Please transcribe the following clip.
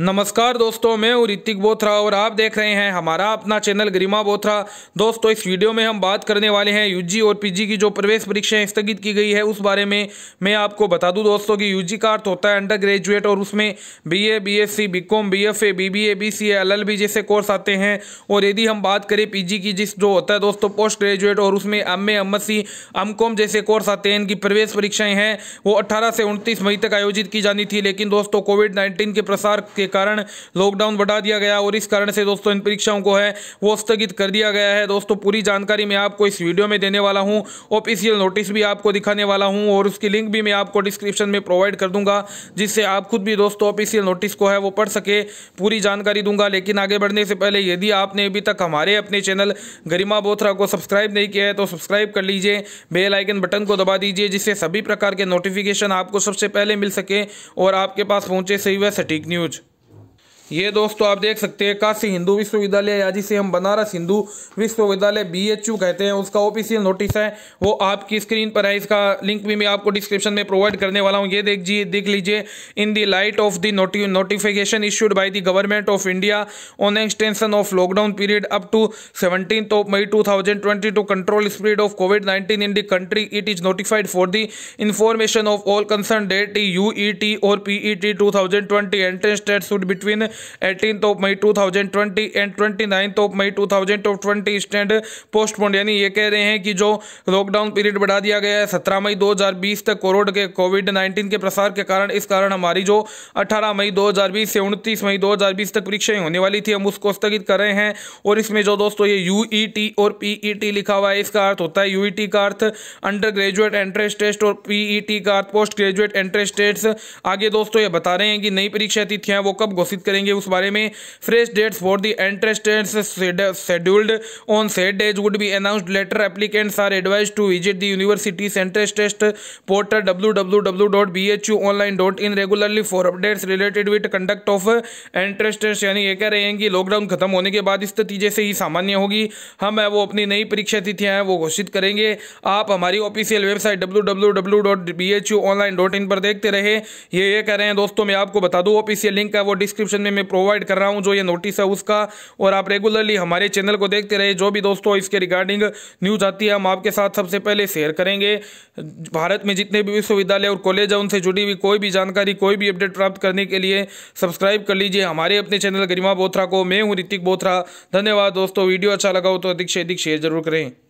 नमस्कार दोस्तों मैं हूँ ऋतिक बोथरा और आप देख रहे हैं हमारा अपना चैनल गरिमा बोथरा दोस्तों इस वीडियो में हम बात करने वाले हैं यूजी और पीजी की जो प्रवेश परीक्षाएं स्थगित की गई है उस बारे में मैं आपको बता दूं दोस्तों कि यूजी का अर्थ होता है अंडर ग्रेजुएट और उसमें BA BSc BCom BFA BBA BCA LLB जैसे कोर्स आते हैं और यदि हम बात करें पी की जिस जो होता है दोस्तों पोस्ट ग्रेजुएट और उसमें एम ए एम एमकॉम जैसे कोर्स आते हैं इनकी प्रवेश परीक्षाएँ हैं वो अट्ठारह से उनतीस मई तक आयोजित की जानी थी लेकिन दोस्तों कोविड नाइन्टीन के प्रसार के कारण लॉकडाउन बढ़ा दिया गया और इस कारण से दोस्तों इन परीक्षाओं को है वो स्थगित कर दिया गया है दोस्तों पूरी जानकारी मैं आपको इस वीडियो में देने वाला हूँ ऑफिशियल नोटिस भी आपको दिखाने वाला हूँ और उसकी लिंक भी मैं आपको डिस्क्रिप्शन में प्रोवाइड कर दूंगा जिससे आप खुद भी दोस्तों ऑफिशियल नोटिस को है वो पढ़ सके पूरी जानकारी दूंगा लेकिन आगे बढ़ने से पहले यदि आपने अभी तक हमारे अपने चैनल गरिमा बोथरा को सब्सक्राइब नहीं किया है तो सब्सक्राइब कर लीजिए बेल आइकन बटन को दबा दीजिए जिससे सभी प्रकार के नोटिफिकेशन आपको सबसे पहले मिल सके और आपके पास पहुंचे सही वह सटीक न्यूज़ ये दोस्तों आप देख सकते हैं काशी हिंदू विश्वविद्यालय या जिसे हम बनारस हिंदू विश्वविद्यालय बीएचयू कहते हैं उसका ऑफिशियल नोटिस है वो आपकी स्क्रीन पर है इसका लिंक भी मैं आपको डिस्क्रिप्शन में प्रोवाइड करने वाला हूँ ये देखिए देख लीजिए in the light of the noti notification issued by the government of India on extension of lockdown period up to seventeen of May two thousand twenty to control spread of Covid nineteen in the country it is notified for the information of all concern date U E T और P E T two thousand twenty entrance date should between eighteen of to May two thousand twenty and twenty nine of May two thousand of twenty stand postpone यानी ये कह रहे हैं कि जो lockdown period बढ़ा दिया गया है सत्रह मई दो हज़ार बीस तक कोरोड के कोविड नाइन्टीन के प्रसार के कारण इस कारण हमारी जो अठारह मई दो हज़ार बीस से उनतीस मई दो हज़ार बीस तक परीक्षाएं होने वाली थी हम उसको स्थगित कर रहे हैं और इसमें जो दोस्तों ये यू ई टी और पी ई टी लिखा हुआ है इसका अर्थ होता है यू ई टी का अर्थ अंडर ग्रेजुएट एंट्रेंस टेस्ट और पी ई टी का अर्थ पोस्ट ग्रेजुएट एंट्रेंस टेस्ट आगे दोस्तों ये बता रहे हैं कि नई परीक्षा तिथियां वो कब घोषित करेंगे करेंगे उस बारे में fresh dates for the entrance test scheduled on set days would be announced later applicants are advise to visit the universities entrance test portal W W W dot B H U online dot in regularly for updates related with conduct of entrance test यानी ये कह रहे हैं कि lockdown खत्म होने के बाद स्थिति जैसे ही सामान्य होगी हम है वो अपनी नई परीक्षा तिथियाँ हैं वो घोषित करेंगे आप हमारी ऑफिशियल वेबसाइट डब्ल्यू पर देखते रहे ये ये कह रहे हैं दोस्तों मैं आपको बता दूँ ऑफिशियल लिंक है वो डिस्क्रिप्शन में मैं प्रोवाइड कर रहा हूँ जो ये नोटिस है उसका और आप रेगुलरली हमारे चैनल को देखते रहे जो भी दोस्तों इसके रिगार्डिंग न्यूज आती है हम आपके साथ सबसे पहले शेयर करेंगे भारत में जितने भी विश्वविद्यालय और कॉलेज है उनसे जुड़ी हुई कोई भी जानकारी कोई भी अपडेट प्राप्त करने के लिए सब्सक्राइब कर लीजिए हमारे अपने चैनल गरिमा बोथरा को मैं हूँ ऋतिक बोथरा धन्यवाद दोस्तों वीडियो अच्छा लगा हो तो अधिक से अधिक शेयर जरूर करें